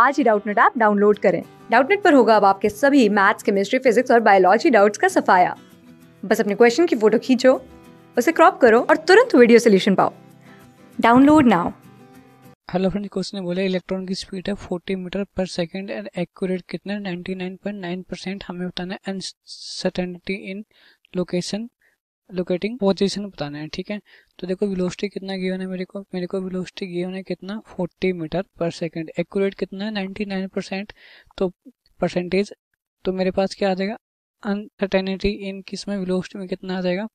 आज ही Doubtnut app download करें डाउटनेट पर होगा अब आपके सभी मैथ्स केमिस्ट्री फिजिक्स और बायोलॉजी डाउट्स का सफाया बस अपने क्वेश्चन की फोटो खींचो उसे क्रॉप करो और तुरंत वीडियो सोल्यूशन पाओ download now hello friend question ने बोला इलेक्ट्रॉन की स्पीड है 40 मीटर पर सेकंड एंड एक्यूरेट कितना 99.9 परसेंट हमें बताना है uncertainty in location locating position बताना है ठीक है तो देखो वेलोसिटी कितना गिवन है मेरे को मेरे को वेलोसिटी गिवन है कितना 40 मीटर पर सेकंड एक्यूरेट कितना है 99 परसेंट तो परसेंटेज तो मेरे पास क्या आ जाएगा अनसर्टेनिटी इन किस में वेलोसिटी में कितना आ जाएगा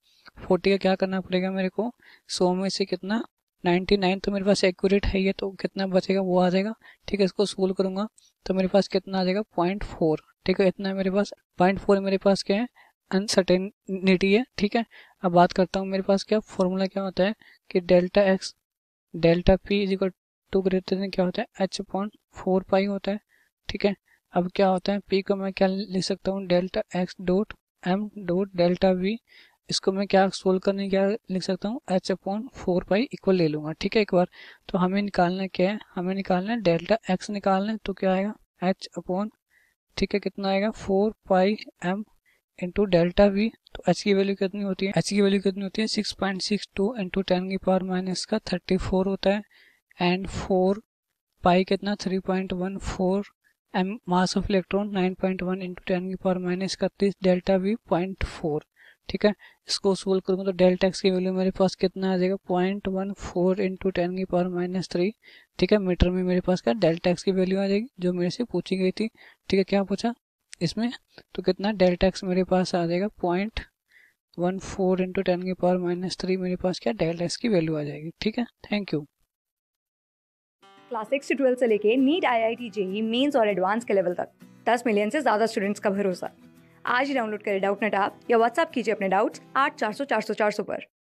40 का क्या करना पड़ेगा मेरे को 100 में से कितना 99 तो मेरे पास एक्यूरेट है ये तो कितना बचेगा वो आ जाएगा ठीक है इसको सोल्व करूँगा तो मेरे पास कितना आ जाएगा पॉइंट फोर ठीक है इतना मेरे पास पॉइंट फोर मेरे पास क्या है अनसर्टेनिटी है ठीक है अब बात करता हूँ मेरे पास क्या फॉर्मूला क्या होता है कि delta x delta p is equal to greater than क्या होता है एच अपॉन फोर पाई होता है ठीक है अब क्या होता है पी को मैं क्या लिख सकता हूँ delta x dot m dot delta v इसको मैं क्या सोल्व करने क्या लिख सकता हूँ h upon four pi equal ले लूंगा ठीक है एक बार तो हमें निकालना क्या है हमें निकालना है डेल्टा एक्स निकालना है तो क्या आएगा एच अपॉन ठीक है कितना आएगा four pi m into delta v तो एच की वैल्यू कितनी होती है एच की वैल्यू कितनी होती है six point six two into ten की पावर माइनस का थर्टी फोर होता है एंड फोर पाई कितना three point one four m mass of electron nine point one into ten की पावर माइनस इकतीस डेल्टा वी पॉइंट फोर ठीक है इसको सोल्व करूँगा तो डेल्टा एक्स की वैल्यू मेरे पास कितना आ जाएगा point one four into ten की पावर माइनस थ्री ठीक है मीटर में मेरे पास क्या डेल्टा एक्स की वैल्यू आ जाएगी जो मेरे से पूछी गई थी ठीक है क्या पूछा इसमें तो कितना डेल्टा एक्स मेरे पास आ जाएगा point one four into ten की पावर माइनस थ्री मेरे पास क्या डेल्टा एक्स की वैल्यू आ जाएगी ठीक है थैंक यू क्लास सिक्स से ट्वेल्थ से लेके NEET I I T JEE mains और एडवांस के लेवल तक दस मिलियन से ज़्यादा स्टूडेंट्स का भरोसा आज ही डाउनलोड करें डाउट नेट आप या व्हाट्सअप कीजिए अपने डाउट्स आठ चार सौ चार सौ चार सौ पर